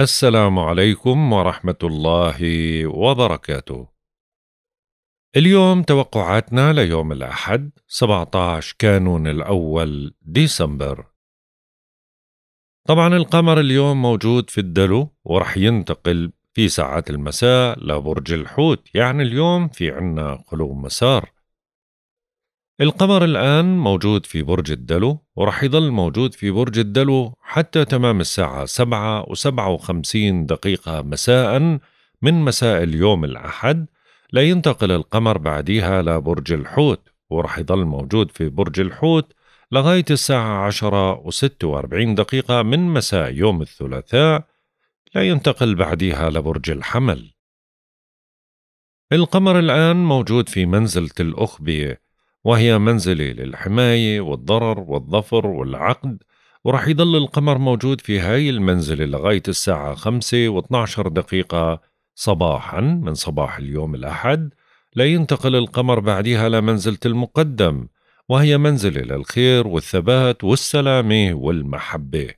السلام عليكم ورحمة الله وبركاته. اليوم توقعاتنا ليوم الأحد 17 كانون الأول ديسمبر. طبعا القمر اليوم موجود في الدلو ورح ينتقل في ساعات المساء لبرج الحوت يعني اليوم في عنا خلو مسار القمر الآن موجود في برج الدلو ورح يضل موجود في برج الدلو حتى تمام الساعة سبعة وسبعة وخمسين دقيقة مساء من مساء اليوم الأحد لينتقل القمر بعديها لبرج الحوت ورح يضل موجود في برج الحوت لغاية الساعة عشرة و واربعين دقيقة من مساء يوم الثلاثاء لينتقل بعديها لبرج الحمل القمر الآن موجود في منزلة الأخبية وهي منزلي للحماية والضرر والظفر والعقد ورح يضل القمر موجود في هاي المنزلة لغاية الساعة 5 و12 دقيقة صباحا من صباح اليوم الأحد لينتقل القمر بعدها لمنزلة المقدم وهي منزلة للخير والثبات والسلامة والمحبة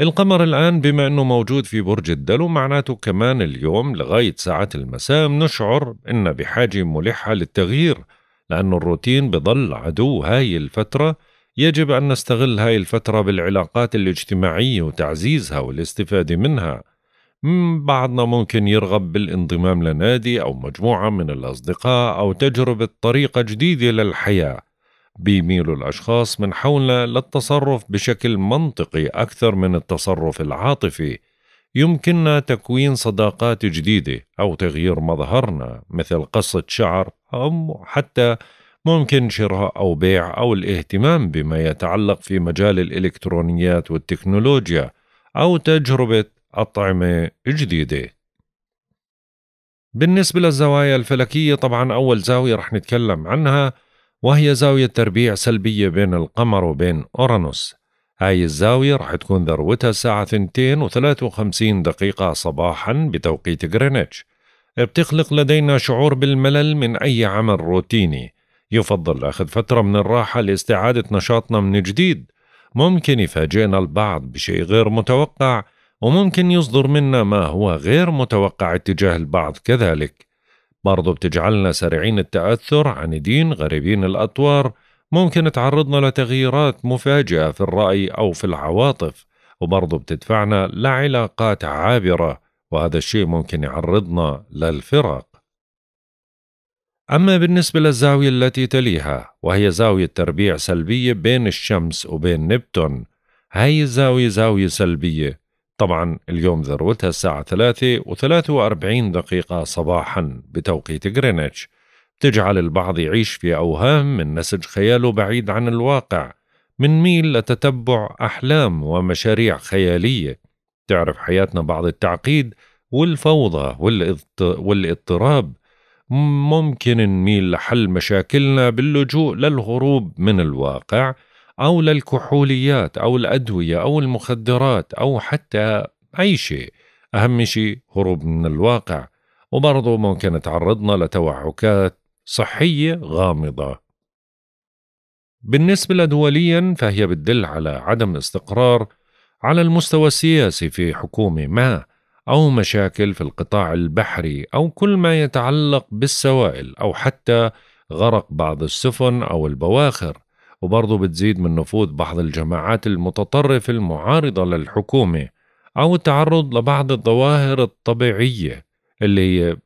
القمر الآن بما أنه موجود في برج الدلو معناته كمان اليوم لغاية ساعات المساء نشعر أن بحاجة ملحة للتغيير لأن الروتين بظل عدو هاي الفترة يجب أن نستغل هاي الفترة بالعلاقات الاجتماعية وتعزيزها والاستفادة منها بعضنا ممكن يرغب بالانضمام لنادي أو مجموعة من الأصدقاء أو تجربة طريقة جديدة للحياة بيميل الأشخاص من حولنا للتصرف بشكل منطقي أكثر من التصرف العاطفي يمكننا تكوين صداقات جديدة أو تغيير مظهرنا مثل قصة شعر أو حتى ممكن شراء أو بيع أو الاهتمام بما يتعلق في مجال الإلكترونيات والتكنولوجيا أو تجربة أطعمة جديدة. بالنسبة للزوايا الفلكية طبعا أول زاوية رح نتكلم عنها وهي زاوية تربيع سلبية بين القمر وبين أورانوس هاي الزاوية راح تكون ذروتها الساعة 2 و53 دقيقة صباحا بتوقيت غرينتش بتخلق لدينا شعور بالملل من أي عمل روتيني يفضل أخذ فترة من الراحة لاستعادة نشاطنا من جديد ممكن يفاجئنا البعض بشيء غير متوقع وممكن يصدر منا ما هو غير متوقع اتجاه البعض كذلك برضو بتجعلنا سريعين التأثر عن دين غريبين الأطوار ممكن تعرضنا لتغييرات مفاجئة في الرأي أو في العواطف وبرضه بتدفعنا لعلاقات عابرة وهذا الشيء ممكن يعرضنا للفرق أما بالنسبة للزاوية التي تليها وهي زاوية تربيع سلبية بين الشمس وبين نبتون هاي الزاوية زاوية سلبية طبعا اليوم ذروتها الساعة 3 و43 دقيقة صباحا بتوقيت غرينتش تجعل البعض يعيش في أوهام من نسج خياله بعيد عن الواقع من ميل لتتبع أحلام ومشاريع خيالية تعرف حياتنا بعض التعقيد والفوضى والاضطراب ممكن نميل لحل مشاكلنا باللجوء للهروب من الواقع أو للكحوليات أو الأدوية أو المخدرات أو حتى أي شيء أهم شيء هروب من الواقع وبرضه ممكن تعرضنا لتوعكات صحية غامضة بالنسبة لدوليا فهي بتدل على عدم استقرار على المستوى السياسي في حكومة ما أو مشاكل في القطاع البحري أو كل ما يتعلق بالسوائل أو حتى غرق بعض السفن أو البواخر وبرضه بتزيد من نفوذ بعض الجماعات المتطرفة المعارضة للحكومة أو التعرض لبعض الظواهر الطبيعية اللي هي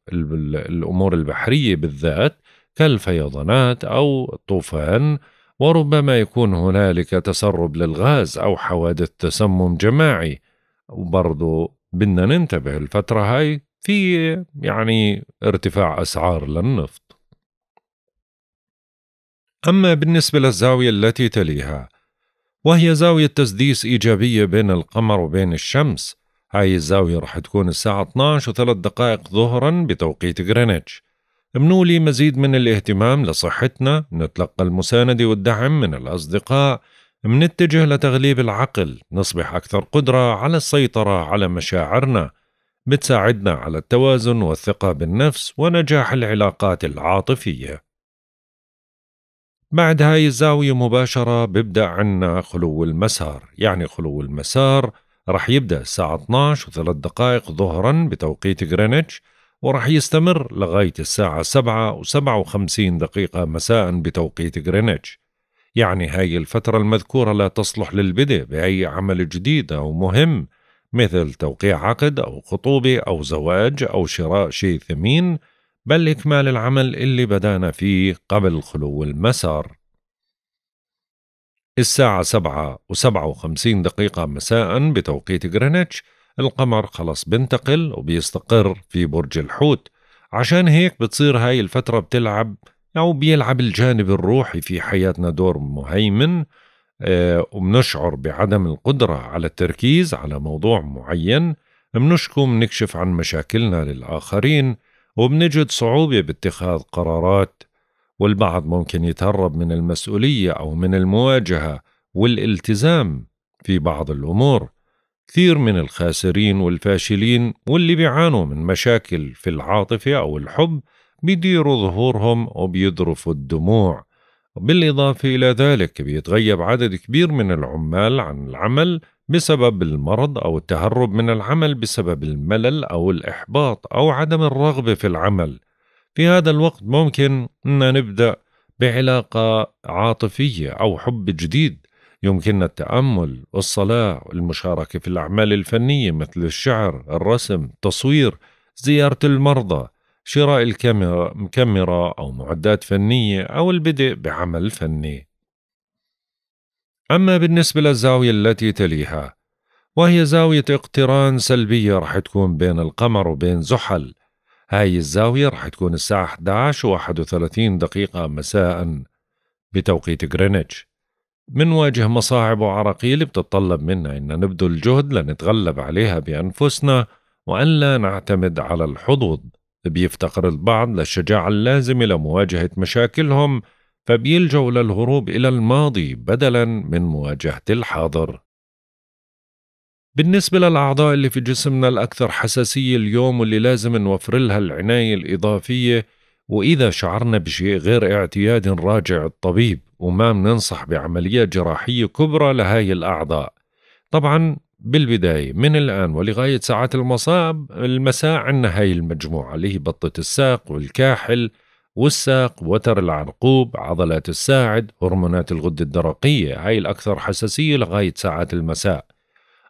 الأمور البحرية بالذات كالفيضانات أو الطوفان وربما يكون هنالك تسرب للغاز أو حوادث تسمم جماعي وبرضو بدنا ننتبه الفترة هاي في يعني ارتفاع أسعار للنفط أما بالنسبة للزاوية التي تليها وهي زاوية تسديس إيجابية بين القمر وبين الشمس هاي الزاوية رح تكون الساعة 12 و3 دقائق ظهرا بتوقيت غرينتش منولي مزيد من الاهتمام لصحتنا نتلقى المساندة والدعم من الأصدقاء منتجه لتغليب العقل نصبح أكثر قدرة على السيطرة على مشاعرنا بتساعدنا على التوازن والثقة بالنفس ونجاح العلاقات العاطفية بعد هاي الزاوية مباشرة ببدأ عنا خلو المسار يعني خلو المسار رح يبدأ الساعة 12 وثلاث دقائق ظهرا بتوقيت غرينتش وراح يستمر لغاية الساعة سبعة وسبعة وخمسين دقيقة مساء بتوقيت غرينتش يعني هاي الفترة المذكورة لا تصلح للبدء بأي عمل جديد أو مهم مثل توقيع عقد أو خطوبة أو زواج أو شراء شيء ثمين بل إكمال العمل اللي بدأنا فيه قبل خلو المسار الساعة سبعة وسبعة وخمسين دقيقة مساء بتوقيت غرينتش القمر خلص بنتقل وبيستقر في برج الحوت عشان هيك بتصير هاي الفترة بتلعب أو بيلعب الجانب الروحي في حياتنا دور مهيمن آه، وبنشعر بعدم القدرة على التركيز على موضوع معين بنشكو بنكشف عن مشاكلنا للآخرين وبنجد صعوبة باتخاذ قرارات والبعض ممكن يتهرب من المسؤولية أو من المواجهة والالتزام في بعض الأمور كثير من الخاسرين والفاشلين واللي بيعانوا من مشاكل في العاطفة أو الحب بيديروا ظهورهم وبيضرفوا الدموع بالإضافة إلى ذلك بيتغيب عدد كبير من العمال عن العمل بسبب المرض أو التهرب من العمل بسبب الملل أو الإحباط أو عدم الرغبة في العمل في هذا الوقت ممكن أن نبدأ بعلاقة عاطفية أو حب جديد يمكننا التأمل والصلاة والمشاركة في الأعمال الفنية مثل الشعر الرسم التصوير زيارة المرضى شراء الكاميرا كاميرا أو معدات فنية أو البدء بعمل فني أما بالنسبة للزاوية التي تليها وهي زاوية اقتران سلبية رح تكون بين القمر وبين زحل هاي الزاوية رح تكون الساعة 11 و 31 دقيقة مساء بتوقيت غرينتش منواجه مصاعب وعراقيل بتتطلب منا أن نبذل جهد لنتغلب عليها بأنفسنا وأن لا نعتمد على الحظوظ بيفتقر البعض للشجاعة اللازمة لمواجهة مشاكلهم فبيلجوا للهروب إلى الماضي بدلا من مواجهة الحاضر بالنسبة للأعضاء اللي في جسمنا الأكثر حساسية اليوم واللي لازم نوفر لها العناية الإضافية وإذا شعرنا بشيء غير اعتياد راجع الطبيب وما بننصح بعملية جراحية كبرى لهاي الأعضاء طبعا بالبداية من الآن ولغاية ساعات المصاب المساء عندنا هاي المجموعة اللي هي بطة الساق والكاحل والساق وتر العنقوب عضلات الساعد هرمونات الغدة الدرقية هاي الأكثر حساسية لغاية ساعات المساء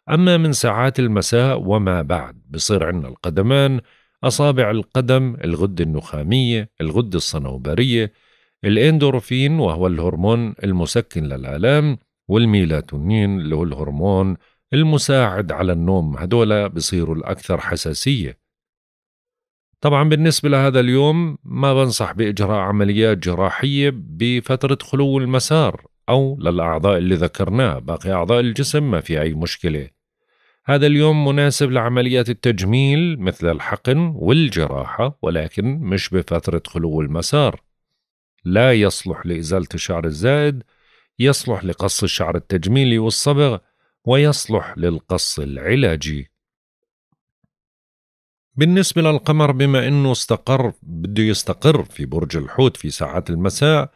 أما من ساعات المساء وما بعد بصير عندنا القدمان أصابع القدم الغدة النخامية الغدة الصنوبرية الاندورفين وهو الهرمون المسكن للآلام والميلاتونين اللي هو الهرمون المساعد على النوم هدول بصيروا الأكثر حساسية طبعا بالنسبة لهذا اليوم ما بنصح بإجراء عمليات جراحية بفترة خلو المسار أو للأعضاء اللي ذكرناه باقي أعضاء الجسم ما في أي مشكلة هذا اليوم مناسب لعمليات التجميل مثل الحقن والجراحة ولكن مش بفترة خلو المسار لا يصلح لإزالة الشعر الزائد يصلح لقص الشعر التجميلي والصبغ ويصلح للقص العلاجي بالنسبة للقمر بما أنه استقر بده يستقر في برج الحوت في ساعات المساء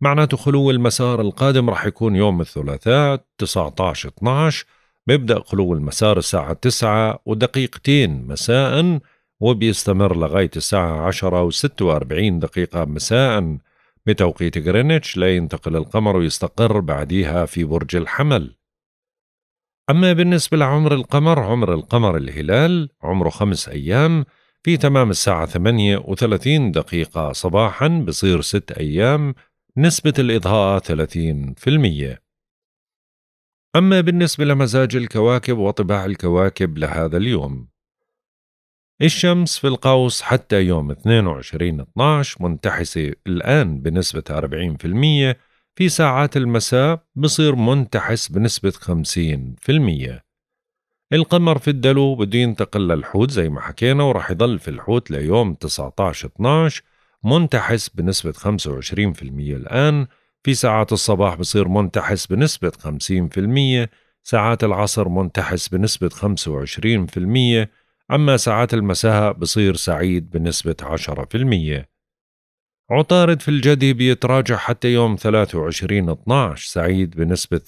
معناته خلو المسار القادم رح يكون يوم الثلاثاء 19 12 بيبدأ خلو المسار الساعة 9 ودقيقتين مساء وبيستمر لغاية الساعة 10 و46 دقيقة مساء بتوقيت غرينتش لا ينتقل القمر ويستقر بعديها في برج الحمل أما بالنسبة لعمر القمر عمر القمر الهلال عمره خمس أيام في تمام الساعة ثمانية وثلاثين دقيقة صباحا بصير ست أيام نسبة الإضاءة 30% أما بالنسبة لمزاج الكواكب وطباع الكواكب لهذا اليوم الشمس في القوس حتى يوم 22 12 منتحسة الآن بنسبة 40% في ساعات المساء بصير منتحس بنسبة 50% القمر في الدلو بده ينتقل للحوت زي ما حكينا وراح يضل في الحوت ليوم 19 12 منتحس بنسبة 25% الآن في ساعات الصباح بصير منتحس بنسبة 50% ساعات العصر منتحس بنسبة أما ساعات المساء بصير سعيد بنسبة 10% عطارد في الجدي بيتراجع حتى يوم 23 12 سعيد بنسبة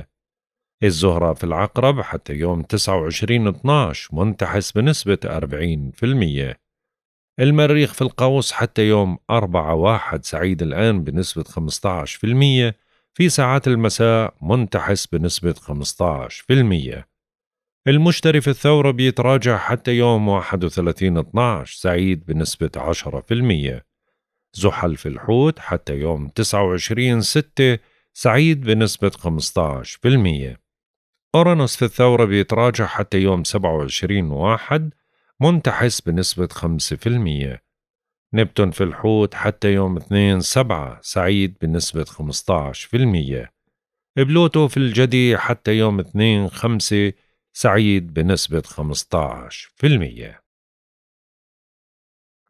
30% الزهرة في العقرب حتى يوم 29 12 منتحس بنسبة 40% المريخ في القوس حتى يوم 4 1 سعيد الآن بنسبة 15% في ساعات المساء منتحس بنسبة 15% المشتري في الثورة بيتراجع حتى يوم 31/12 سعيد بنسبة 10% زحل في الحوت حتى يوم 29/6 سعيد بنسبة 15% أورانوس في الثورة بيتراجع حتى يوم 27/1 منتحس بنسبة 5% نبتون في الحوت حتى يوم 2/7 سعيد بنسبة 15% بلوتو في الجدي حتى يوم 2/5 سعيد بنسبة 15%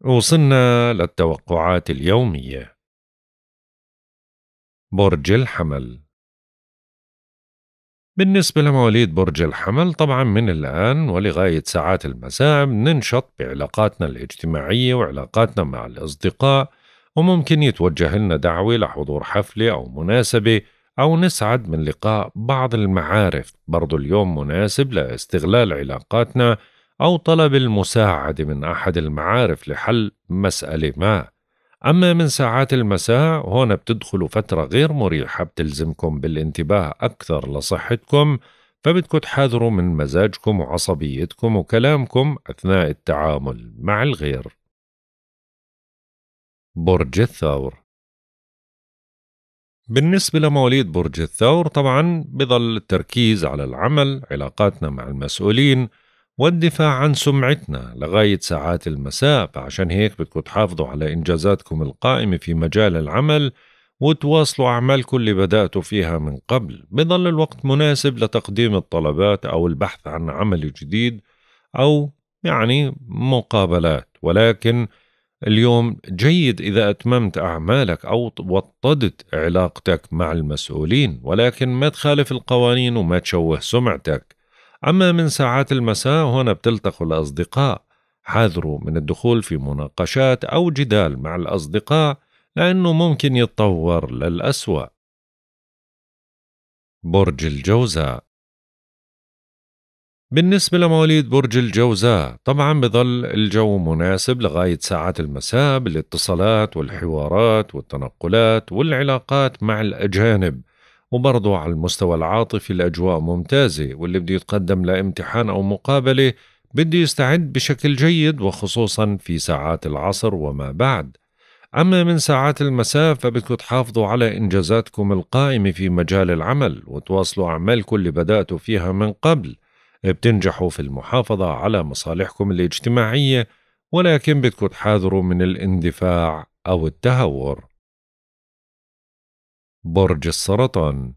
وصلنا للتوقعات اليومية برج الحمل بالنسبة لمواليد برج الحمل طبعا من الآن ولغاية ساعات المساء بننشط بعلاقاتنا الاجتماعية وعلاقاتنا مع الأصدقاء وممكن يتوجه لنا دعوة لحضور حفلة أو مناسبة أو نسعد من لقاء بعض المعارف برضو اليوم مناسب لاستغلال علاقاتنا أو طلب المساعدة من أحد المعارف لحل مسألة ما أما من ساعات المساء هون بتدخلوا فترة غير مريحة بتلزمكم بالانتباه أكثر لصحتكم فبدكم تحاذروا من مزاجكم وعصبيتكم وكلامكم أثناء التعامل مع الغير برج الثور بالنسبة لمواليد برج الثور طبعا بظل التركيز على العمل علاقاتنا مع المسؤولين والدفاع عن سمعتنا لغاية ساعات المساء فعشان هيك بدكم تحافظوا على إنجازاتكم القائمة في مجال العمل وتواصلوا أعمالكم اللي بدأتوا فيها من قبل بظل الوقت مناسب لتقديم الطلبات أو البحث عن عمل جديد أو يعني مقابلات ولكن اليوم جيد إذا أتممت أعمالك أو وطدت علاقتك مع المسؤولين ولكن ما تخالف القوانين وما تشوه سمعتك أما من ساعات المساء هنا بتلتقوا الأصدقاء حاذروا من الدخول في مناقشات أو جدال مع الأصدقاء لأنه ممكن يتطور للأسوأ برج الجوزاء بالنسبة لمواليد برج الجوزاء طبعا بظل الجو مناسب لغاية ساعات المساء بالاتصالات والحوارات والتنقلات والعلاقات مع الأجانب وبرضو على المستوى العاطفي الأجواء ممتازة واللي بده يتقدم لامتحان أو مقابلة بده يستعد بشكل جيد وخصوصا في ساعات العصر وما بعد أما من ساعات المساء فبدكم تحافظوا على إنجازاتكم القائمة في مجال العمل وتواصلوا أعمالكم اللي بدأتوا فيها من قبل بتنجحوا في المحافظة على مصالحكم الاجتماعية ولكن بدكم تحاذروا من الاندفاع أو التهور برج السرطان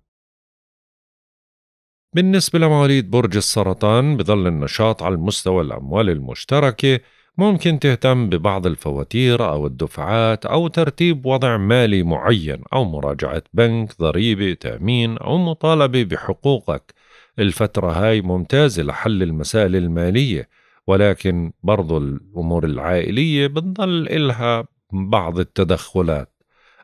بالنسبة لمواليد برج السرطان بظل النشاط على مستوى الأموال المشتركة ممكن تهتم ببعض الفواتير أو الدفعات أو ترتيب وضع مالي معين أو مراجعة بنك ضريبة تأمين أو مطالبة بحقوقك الفترة هاي ممتازة لحل المسائل المالية ولكن برضو الأمور العائلية بتضل إلها بعض التدخلات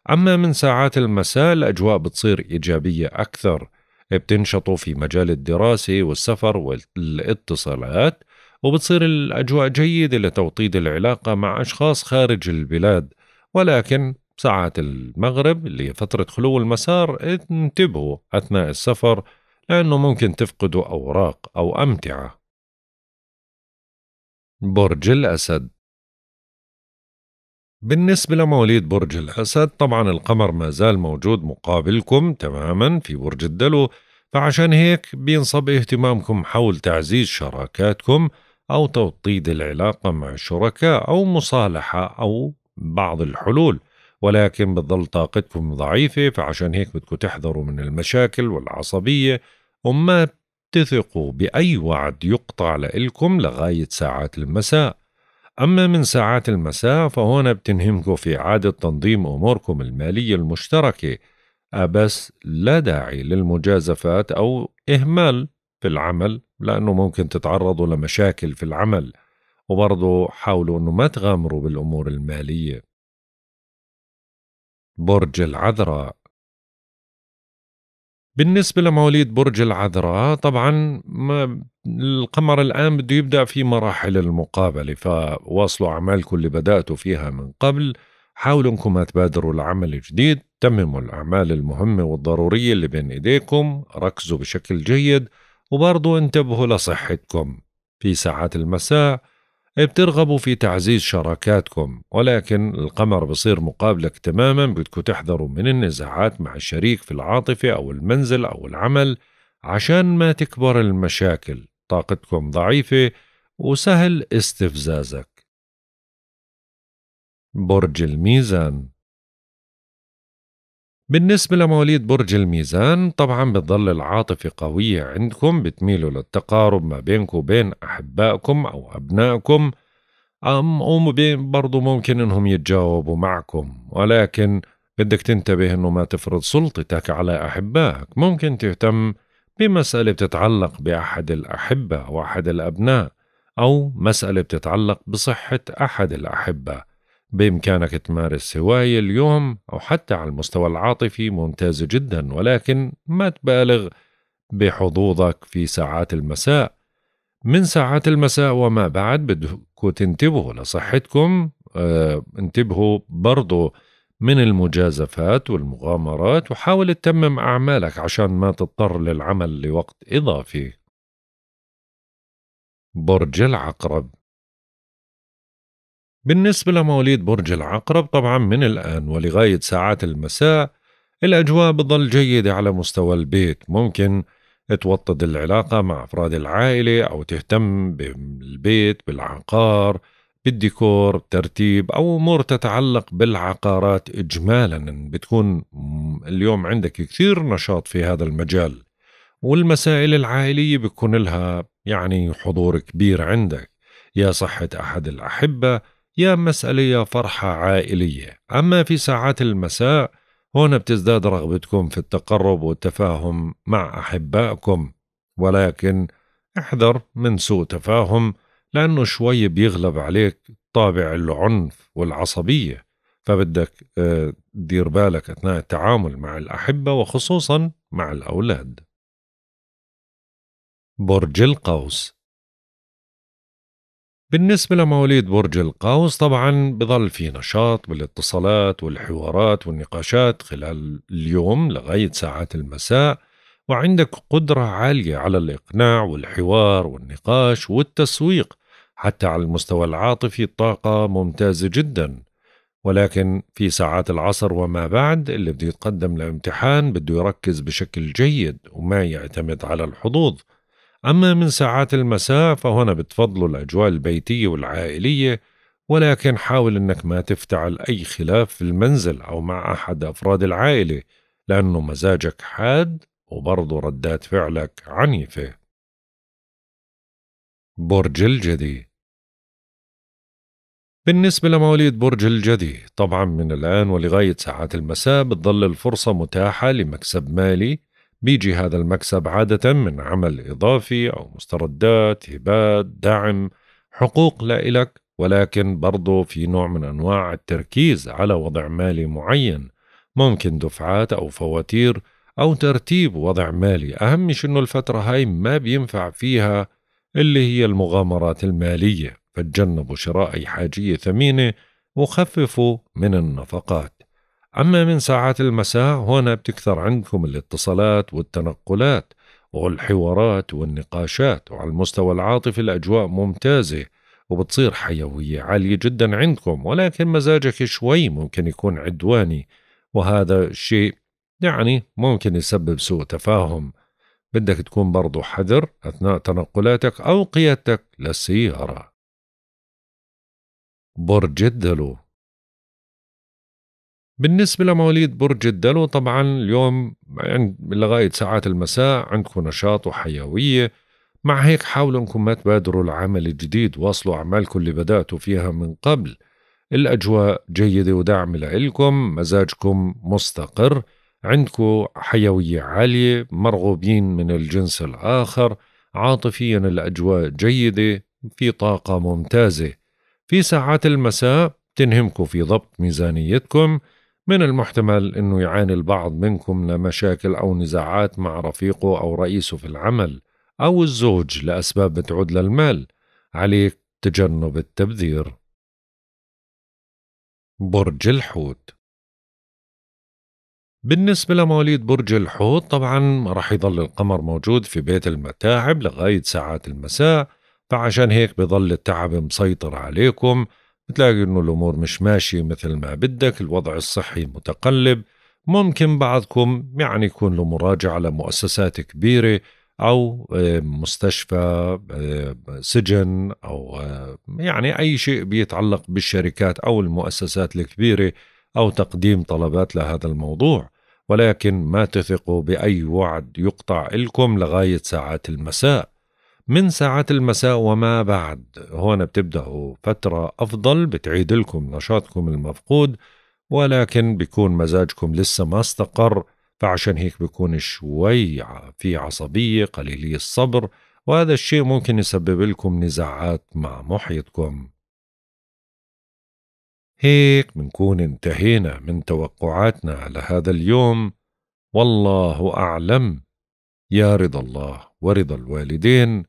أما من ساعات المساء الأجواء بتصير إيجابية أكثر بتنشطوا في مجال الدراسة والسفر والاتصالات وبتصير الأجواء جيدة لتوطيد العلاقة مع أشخاص خارج البلاد ولكن ساعات المغرب اللي هي فترة خلو المسار انتبهوا أثناء السفر لأنه ممكن تفقدوا أوراق أو أمتعة برج الأسد بالنسبة لمواليد برج الأسد طبعا القمر ما زال موجود مقابلكم تماما في برج الدلو فعشان هيك بينصب اهتمامكم حول تعزيز شراكاتكم أو توطيد العلاقة مع الشركاء أو مصالحة أو بعض الحلول ولكن بتظل طاقتكم ضعيفة فعشان هيك بدكم تحذروا من المشاكل والعصبية وما تثقوا بأي وعد يقطع لإلكم لغاية ساعات المساء أما من ساعات المساء فهنا بتنهمكم في عادة تنظيم أموركم المالية المشتركة أبس لا داعي للمجازفات أو إهمال في العمل لأنه ممكن تتعرضوا لمشاكل في العمل وبرضه حاولوا أنه ما تغامروا بالأمور المالية برج العذراء بالنسبة لمواليد برج العذراء طبعا ما القمر الآن بده يبدأ في مراحل المقابلة فواصلوا أعمالكم اللي بدأتوا فيها من قبل حاولوا انكم تبادروا العمل الجديد تمموا الأعمال المهمة والضرورية اللي بين إيديكم ركزوا بشكل جيد وبرضو انتبهوا لصحتكم في ساعات المساء بترغبوا في تعزيز شراكاتكم ولكن القمر بصير مقابلك تماما بدكم تحذروا من النزاعات مع الشريك في العاطفة أو المنزل أو العمل عشان ما تكبر المشاكل طاقتكم ضعيفة وسهل استفزازك برج الميزان بالنسبة لمواليد برج الميزان طبعا بتظل العاطفة قوية عندكم بتميلوا للتقارب ما بينكم وبين أحبائكم أو أبنائكم أم أم برضو ممكن إنهم يتجاوبوا معكم ولكن بدك تنتبه إنه ما تفرض سلطتك على أحبائك ممكن تهتم بمسألة بتتعلق بأحد الأحبة أو أحد الأبناء أو مسألة بتتعلق بصحة أحد الأحبة بإمكانك تمارس هواية اليوم أو حتى على المستوى العاطفي ممتازة جدا ولكن ما تبالغ بحظوظك في ساعات المساء من ساعات المساء وما بعد بدكم تنتبهوا لصحتكم اه انتبهوا برضو من المجازفات والمغامرات وحاول تتمم أعمالك عشان ما تضطر للعمل لوقت إضافي برج العقرب بالنسبة لمواليد برج العقرب طبعا من الآن ولغاية ساعات المساء الأجواء بتظل جيدة على مستوى البيت ممكن توطد العلاقة مع أفراد العائلة أو تهتم بالبيت بالعقار بالديكور بالترتيب أو أمور تتعلق بالعقارات إجمالا بتكون اليوم عندك كثير نشاط في هذا المجال والمسائل العائلية بيكون لها يعني حضور كبير عندك يا صحة أحد الأحبة يا مسألة يا فرحة عائلية أما في ساعات المساء هنا بتزداد رغبتكم في التقرب والتفاهم مع أحبائكم ولكن احذر من سوء تفاهم لأنه شوي بيغلب عليك طابع العنف والعصبية فبدك تدير آه، بالك أثناء التعامل مع الأحبة وخصوصا مع الأولاد برج القوس بالنسبة لمواليد برج القوس طبعا بظل في نشاط بالاتصالات والحوارات والنقاشات خلال اليوم لغاية ساعات المساء وعندك قدرة عالية على الإقناع والحوار والنقاش والتسويق حتى على المستوى العاطفي الطاقة ممتازة جدا ولكن في ساعات العصر وما بعد اللي بده يتقدم لامتحان بده يركز بشكل جيد وما يعتمد على الحظوظ أما من ساعات المساء فهنا بتفضلوا الأجواء البيتية والعائلية ولكن حاول أنك ما تفتعل أي خلاف في المنزل أو مع أحد أفراد العائلة لأنه مزاجك حاد وبرضه ردات فعلك عنيفة برج الجدي بالنسبة لمواليد برج الجدي طبعا من الآن ولغاية ساعات المساء بتظل الفرصة متاحة لمكسب مالي بيجي هذا المكسب عادة من عمل إضافي أو مستردات هبات دعم حقوق لا إلك ولكن برضو في نوع من أنواع التركيز على وضع مالي معين ممكن دفعات أو فواتير أو ترتيب وضع مالي أهم شيء أنه الفترة هاي ما بينفع فيها اللي هي المغامرات المالية فتجنبوا شراء أي حاجية ثمينة وخففوا من النفقات أما من ساعات المساء هنا بتكثر عندكم الاتصالات والتنقلات والحوارات والنقاشات وعلى المستوى العاطفي الأجواء ممتازة وبتصير حيوية عالية جدا عندكم ولكن مزاجك شوي ممكن يكون عدواني وهذا الشيء يعني ممكن يسبب سوء تفاهم بدك تكون برضو حذر أثناء تنقلاتك أو قيادتك للسيارة برج الدلو بالنسبة لمواليد برج الدلو طبعا اليوم لغاية ساعات المساء عندكم نشاط وحيوية مع هيك حاولوا انكم ما تبادروا العمل الجديد واصلوا اعمالكم اللي بدأتوا فيها من قبل الاجواء جيدة ودعم لإلكم مزاجكم مستقر عندكم حيوية عالية مرغوبين من الجنس الآخر عاطفيا الأجواء جيدة في طاقة ممتازة في ساعات المساء تنهمكم في ضبط ميزانيتكم من المحتمل أنه يعاني البعض منكم لمشاكل أو نزاعات مع رفيقه أو رئيسه في العمل أو الزوج لأسباب بتعود للمال عليك تجنب التبذير برج الحوت بالنسبة لمواليد برج الحوت طبعا رح يضل القمر موجود في بيت المتاعب لغاية ساعات المساء فعشان هيك بضل التعب مسيطر عليكم بتلاقي انه الامور مش ماشيه مثل ما بدك الوضع الصحي متقلب ممكن بعضكم يعني يكون له مراجعه لمؤسسات كبيره او آه، مستشفى آه، سجن او آه، يعني اي شيء بيتعلق بالشركات او المؤسسات الكبيره او تقديم طلبات لهذا الموضوع ولكن ما تثقوا باي وعد يقطع لكم لغايه ساعات المساء من ساعات المساء وما بعد هون بتبدأوا فترة أفضل بتعيد لكم نشاطكم المفقود ولكن بيكون مزاجكم لسه ما استقر فعشان هيك بيكون شوي في عصبية قليلي الصبر وهذا الشيء ممكن يسبب لكم نزاعات مع محيطكم هيك بنكون انتهينا من توقعاتنا لهذا اليوم والله أعلم يا رضا الله ورضا الوالدين